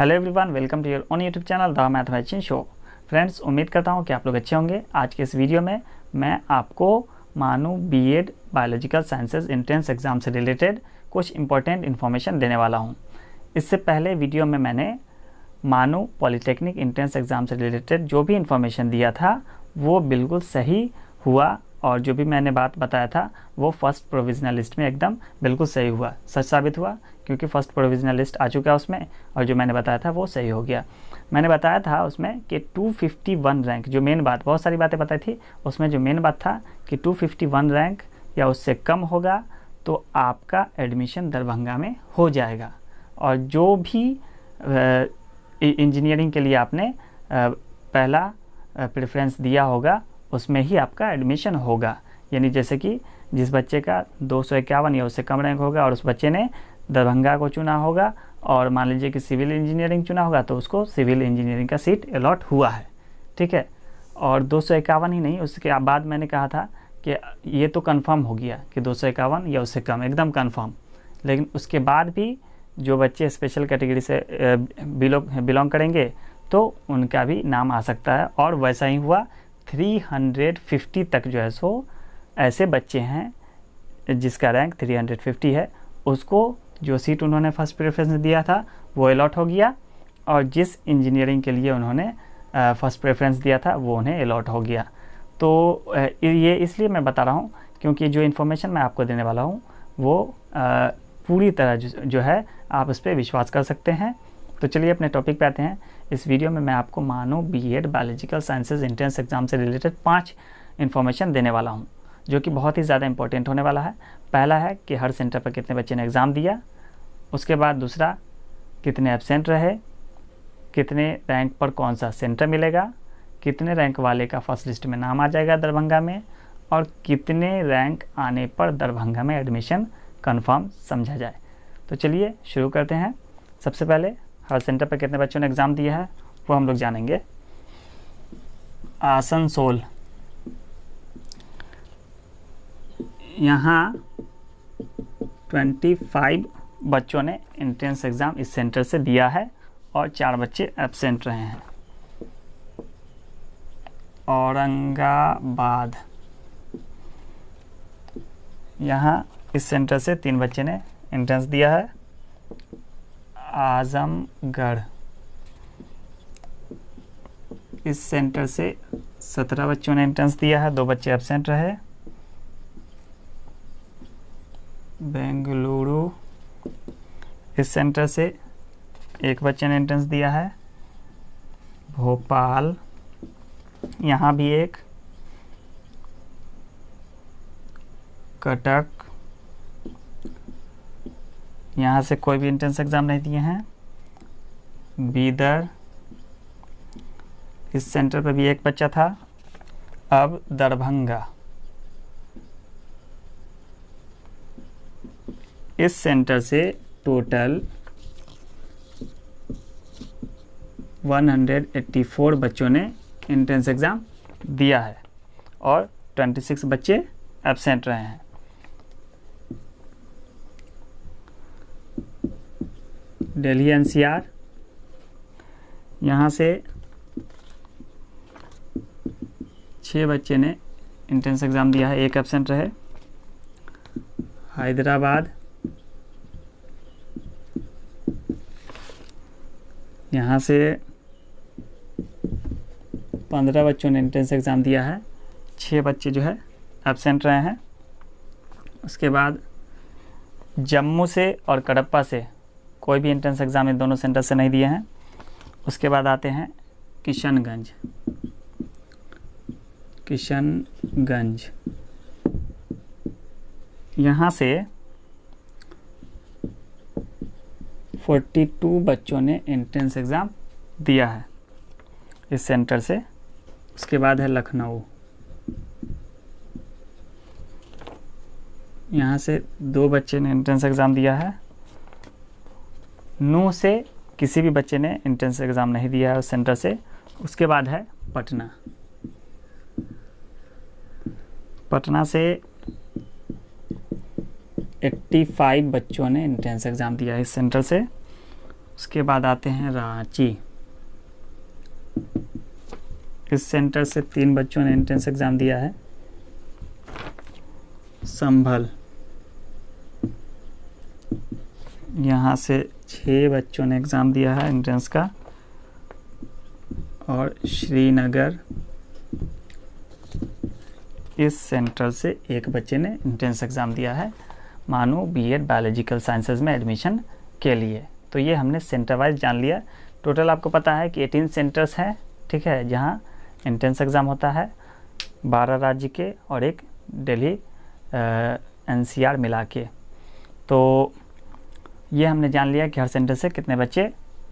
hello everyone welcome to your on YouTube channel the mathematician show friends उम्मीद करता हूँ कि आप लोग अच्छे होंगे आज के इस वीडियो में मैं आपको MANUU BEd biological sciences entrance exam से रिलेटेड कुछ इंपॉर्टेंट इन्फॉर्मेशन देने वाला हूँ इससे पहले वीडियो में मैंने मानू पॉलीटेक्निक इंट्रेंस एग्ज़ाम से रिलेटेड जो भी इन्फॉर्मेशन दिया था वो बिल्कुल सही हुआ और जो भी मैंने बात बताया था वो फर्स्ट प्रोविजनल लिस्ट में एकदम बिल्कुल सही हुआ सच साबित हुआ क्योंकि फर्स्ट प्रोविजनल लिस्ट आ चुका उसमें और जो मैंने बताया था वो सही हो गया मैंने बताया था उसमें कि 251 रैंक जो मेन बात बहुत सारी बातें बताई थी उसमें जो मेन बात था कि 251 रैंक या उससे कम होगा तो आपका एडमिशन दरभंगा में हो जाएगा और जो भी इंजीनियरिंग के लिए आपने पहला प्रेफरेंस दिया होगा उसमें ही आपका एडमिशन होगा यानी जैसे कि जिस बच्चे का दो सौ इक्यावन या उससे कम रैंक होगा और उस बच्चे ने दरभंगा को चुना होगा और मान लीजिए कि सिविल इंजीनियरिंग चुना होगा तो उसको सिविल इंजीनियरिंग का सीट अलॉट हुआ है ठीक है और दो सौ इक्यावन ही नहीं उसके बाद मैंने कहा था कि ये तो कंफर्म हो गया कि दो सौ इक्यावन या उससे कम एकदम कंफर्म लेकिन उसके बाद भी जो बच्चे स्पेशल कैटेगरी से बिलोंग करेंगे तो उनका भी नाम आ सकता है और वैसा ही हुआ 350 तक जो है सो ऐसे बच्चे हैं जिसका रैंक 350 है उसको जो सीट उन्होंने फर्स्ट प्रेफरेंस दिया था वो अलॉट हो गया और जिस इंजीनियरिंग के लिए उन्होंने फ़र्स्ट प्रेफरेंस दिया था वो उन्हें अलॉट हो गया तो ये इसलिए मैं बता रहा हूँ क्योंकि जो इन्फॉर्मेशन मैं आपको देने वाला हूँ वो पूरी तरह जो है आप उस पर विश्वास कर सकते हैं तो चलिए अपने टॉपिक पे आते हैं इस वीडियो में मैं आपको B BEd biological sciences entrance exam से रिलेटेड पाँच इन्फॉर्मेशन देने वाला हूँ जो कि बहुत ही ज़्यादा इंपॉर्टेंट होने वाला है पहला है कि हर सेंटर पर कितने बच्चे ने एग्ज़ाम दिया उसके बाद दूसरा कितने एबसेंट रहे कितने रैंक पर कौन सा सेंटर मिलेगा कितने रैंक वाले का फर्स्ट लिस्ट में नाम आ जाएगा दरभंगा में और कितने रैंक आने पर दरभंगा में एडमिशन कंफर्म समझा जाए तो चलिए शुरू करते हैं सबसे पहले हर सेंटर पर कितने बच्चों ने एग्ज़ाम दिया है वो हम लोग जानेंगे आसनसोल यहाँ 25 बच्चों ने एंट्रेंस एग्ज़ाम इस सेंटर से दिया है और चार बच्चे एबसेंट रहे हैं औरंगाबाद यहाँ इस सेंटर से तीन बच्चे ने एंट्रेंस दिया है आजमगढ़ इस सेंटर से सत्रह बच्चों ने एंट्रेंस दिया है दो बच्चे एबसेंट रहे बेंगलुरु इस सेंटर से एक बच्चे ने एंट्रेंस दिया है भोपाल यहाँ भी एक कटक यहाँ से कोई भी एंट्रेंस एग्ज़ाम नहीं दिए हैं बीदर इस सेंटर पर भी एक बच्चा था अब दरभंगा इस सेंटर से टोटल 184 बच्चों ने इंट्रेंस एग्ज़ाम दिया है और 26 बच्चे एबसेंट रहे हैं दिल्ली एनसीआर यहाँ से छः बच्चे ने इंट्रेंस एग्ज़ाम दिया है एक एबसेंट रहे हैदराबाद यहाँ से पंद्रह बच्चों ने इंट्रेंस एग्ज़ाम दिया है छः बच्चे जो है एबसेंट रहे हैं उसके बाद जम्मू से और कड़प्पा से कोई भी एंट्रेंस एग्ज़ाम इन दोनों सेंटर से नहीं दिए हैं उसके बाद आते हैं किशनगंज किशनगंज यहाँ से 42 बच्चों ने एंट्रेंस एग्ज़ाम दिया है इस सेंटर से उसके बाद है लखनऊ यहाँ से दो बच्चे ने एंट्रेंस एग्ज़ाम दिया है नू से किसी भी बच्चे ने इंट्रेंस एग्ज़ाम नहीं दिया है सेंटर से उसके बाद है पटना पटना से 85 बच्चों ने इंट्रेंस एग्ज़ाम दिया है इस सेंटर से उसके बाद आते हैं रांची इस सेंटर से तीन बच्चों ने एंट्रेंस एग्ज़ाम दिया है संभल यहाँ से छः बच्चों ने एग्ज़ाम दिया है एंट्रेंस का और श्रीनगर इस सेंटर से एक बच्चे ने एंट्रेंस एग्ज़ाम दिया है मानो बीएड बायोलॉजिकल साइंसेज में एडमिशन के लिए तो ये हमने सेंटर वाइज जान लिया टोटल आपको पता है कि 18 सेंटर्स हैं ठीक है जहाँ एंट्रेंस एग्ज़ाम होता है बारह राज्य के और एक दिल्ली एनसीआर मिला के तो ये हमने जान लिया कि हर सेंटर से कितने बच्चे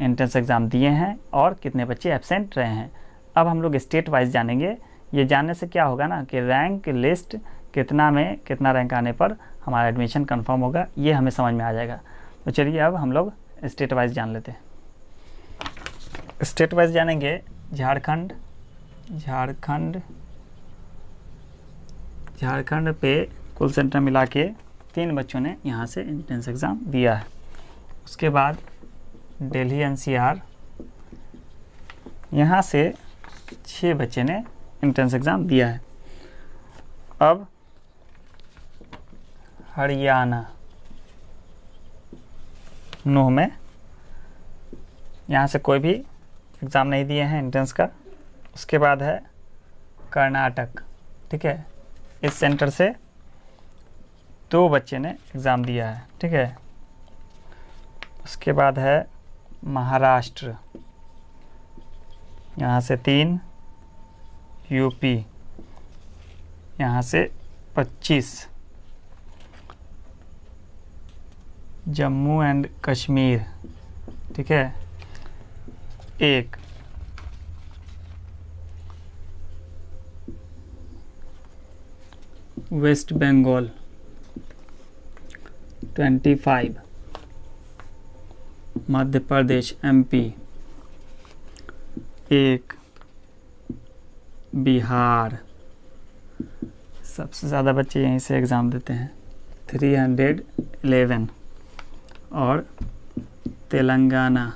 एंट्रेंस एग्ज़ाम दिए हैं और कितने बच्चे एबसेंट रहे हैं अब हम लोग स्टेट वाइज जानेंगे ये जानने से क्या होगा ना कि रैंक लिस्ट कितना में कितना रैंक आने पर हमारा एडमिशन कन्फर्म होगा ये हमें समझ में आ जाएगा तो चलिए अब हम लोग स्टेट वाइज जान लेते हैं स्टेट वाइज जानेंगे झारखंड झारखंड झारखंड पे कुल सेंटर मिला के तीन बच्चों ने यहाँ से एंट्रेंस एग्ज़ाम दिया है उसके बाद दिल्ली एनसीआर यहाँ से छः बच्चे ने इंट्रेंस एग्ज़ाम दिया है अब हरियाणा नौ में यहाँ से कोई भी एग्ज़ाम नहीं दिए हैं इंट्रेंस का उसके बाद है कर्नाटक ठीक है इस सेंटर से दो बच्चे ने एग्ज़ाम दिया है ठीक है उसके बाद है महाराष्ट्र यहाँ से तीन यूपी यहाँ से पच्चीस जम्मू एंड कश्मीर ठीक है एक West Bengal twenty five Madhya Pradesh MP एक बिहार सबसे ज़्यादा बच्चे यहीं से एग्ज़ाम देते हैं थ्री हंड्रेड एलेवन और तेलंगाना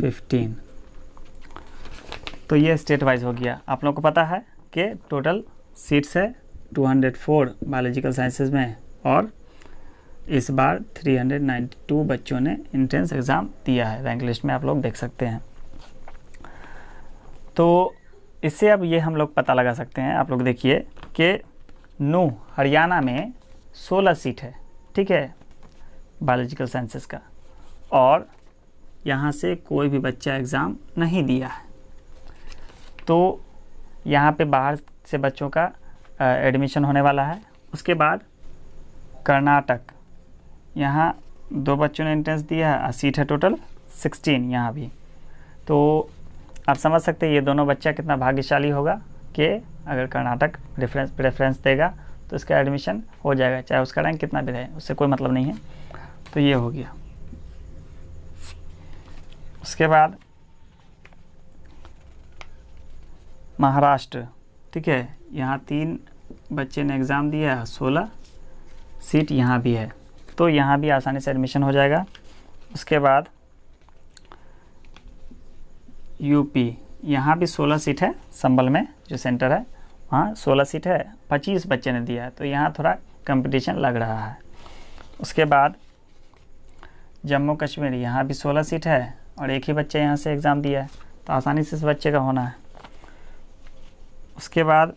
फिफ्टीन तो ये स्टेट वाइज हो गया आप लोगों को पता है कि टोटल सीट्स है two hundred four biological sciences में और इस बार 392 बच्चों ने इंट्रेंस एग्ज़ाम दिया है रैंक लिस्ट में आप लोग देख सकते हैं तो इससे अब ये हम लोग पता लगा सकते हैं आप लोग देखिए कि नू हरियाणा में 16 सीट है ठीक है बायोलॉजिकल साइंसेस का और यहाँ से कोई भी बच्चा एग्ज़ाम नहीं दिया है तो यहाँ पे बाहर से बच्चों का एडमिशन होने वाला है उसके बाद कर्नाटक यहाँ दो बच्चों ने एंट्रेंस दिया है और सीट है टोटल सिक्सटीन यहाँ भी तो आप समझ सकते हैं ये दोनों बच्चा कितना भाग्यशाली होगा कि अगर कर्नाटक रेफरेंस प्रेफरेंस देगा तो इसका एडमिशन हो जाएगा चाहे उसका रैंक कितना भी रहे उससे कोई मतलब नहीं है तो ये हो गया उसके बाद महाराष्ट्र ठीक है यहाँ तीन बच्चे ने एग्ज़ाम दिया है सोलह सीट यहाँ भी है तो यहाँ भी आसानी से एडमिशन हो जाएगा उसके बाद यूपी यहाँ भी 16 सीट है संबल में जो सेंटर है वहाँ 16 सीट है 25 बच्चे ने दिया है तो यहाँ थोड़ा कंपटीशन लग रहा है उसके बाद जम्मू कश्मीर यहाँ भी 16 सीट है और एक ही बच्चे यहाँ से एग्ज़ाम दिया है तो आसानी से इस बच्चे का होना है उसके बाद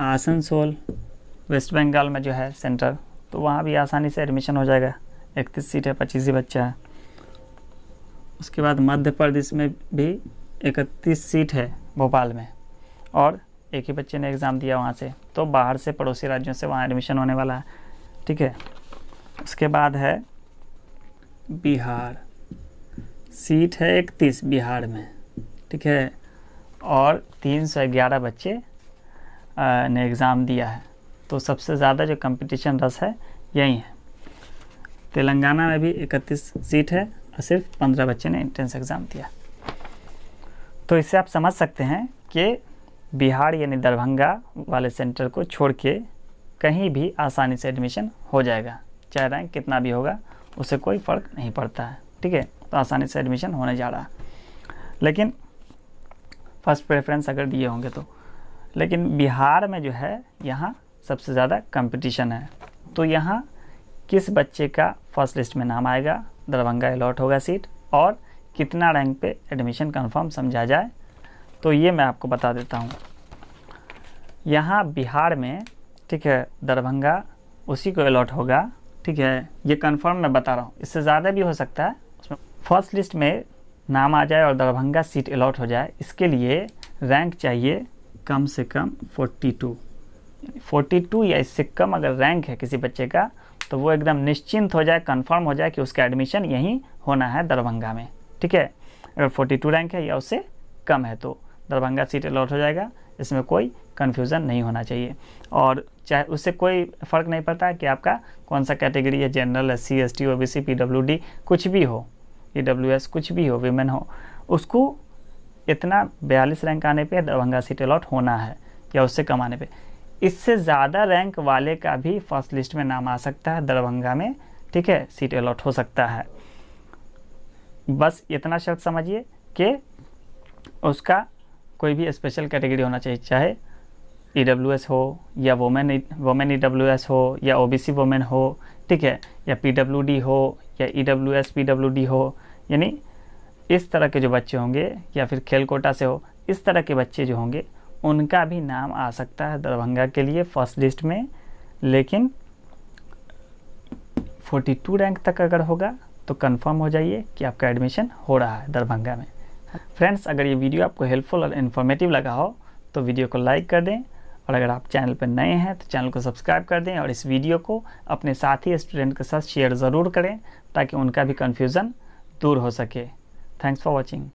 आसनसोल वेस्ट बंगाल में जो है सेंटर तो वहाँ भी आसानी से एडमिशन हो जाएगा इकतीस सीट है पच्चीस ही बच्चा है उसके बाद मध्य प्रदेश में भी इकतीस सीट है भोपाल में और एक ही बच्चे ने एग्ज़ाम दिया वहाँ से तो बाहर से पड़ोसी राज्यों से वहाँ एडमिशन होने वाला है ठीक है उसके बाद है बिहार सीट है इकतीस बिहार में ठीक है और तीन सौ ग्यारह बच्चे ने एग्ज़ाम दिया है तो सबसे ज़्यादा जो कंपटीशन रस है यही है तेलंगाना में भी इकतीस सीट है और सिर्फ पंद्रह बच्चे ने इंट्रेंस एग्ज़ाम दिया तो इससे आप समझ सकते हैं कि बिहार यानी दरभंगा वाले सेंटर को छोड़ के कहीं भी आसानी से एडमिशन हो जाएगा चाहे रैंक कितना भी होगा उससे कोई फ़र्क नहीं पड़ता है ठीक है तो आसानी से एडमिशन होने जा रहा है लेकिन फर्स्ट प्रेफरेंस अगर दिए होंगे तो लेकिन बिहार में जो है यहाँ सबसे ज़्यादा कंपटीशन है तो यहाँ किस बच्चे का फर्स्ट लिस्ट में नाम आएगा दरभंगा अलॉट होगा सीट और कितना रैंक पे एडमिशन कंफर्म समझा जाए तो ये मैं आपको बता देता हूँ यहाँ बिहार में ठीक है दरभंगा उसी को अलॉट होगा ठीक है ये कंफर्म मैं बता रहा हूँ इससे ज़्यादा भी हो सकता है उसमें फर्स्ट लिस्ट में नाम आ जाए और दरभंगा सीट अलॉट हो जाए इसके लिए रैंक चाहिए कम से कम 42 42 या इससे कम अगर रैंक है किसी बच्चे का तो वो एकदम निश्चिंत हो जाए कंफर्म हो जाए कि उसका एडमिशन यहीं होना है दरभंगा में ठीक है अगर 42 रैंक है या उससे कम है तो दरभंगा सीट अलॉट हो जाएगा इसमें कोई कन्फ्यूज़न नहीं होना चाहिए और चाहे उससे कोई फ़र्क नहीं पड़ता कि आपका कौन सा कैटेगरी है general S C S T O B C P W D कुछ भी हो ई डब्ल्यू एस कुछ भी हो वीमेन हो उसको इतना बयालीस रैंक आने पे दरभंगा सीट अलॉट होना है या उससे कम आने पर इससे ज़्यादा रैंक वाले का भी फर्स्ट लिस्ट में नाम आ सकता है दरभंगा में ठीक है सीट अलॉट हो सकता है बस इतना शर्त समझिए कि उसका कोई भी स्पेशल कैटेगरी होना चाहिए चाहे ई e हो या वोमेन वोमेन ई हो या ओ बी सी वोमेन हो ठीक है या पी हो या E W S P W D हो यानी इस तरह के जो बच्चे होंगे या फिर खेल कोटा से हो इस तरह के बच्चे जो होंगे उनका भी नाम आ सकता है दरभंगा के लिए फर्स्ट लिस्ट में लेकिन 42 रैंक तक अगर होगा तो कंफर्म हो जाइए कि आपका एडमिशन हो रहा है दरभंगा में फ्रेंड्स अगर ये वीडियो आपको हेल्पफुल और इन्फॉर्मेटिव लगा हो तो वीडियो को लाइक कर दें और अगर आप चैनल पर नए हैं तो चैनल को सब्सक्राइब कर दें और इस वीडियो को अपने साथी स्टूडेंट के साथ शेयर ज़रूर करें ताकि उनका भी कन्फ्यूज़न दूर हो सके थैंक्स फॉर वॉचिंग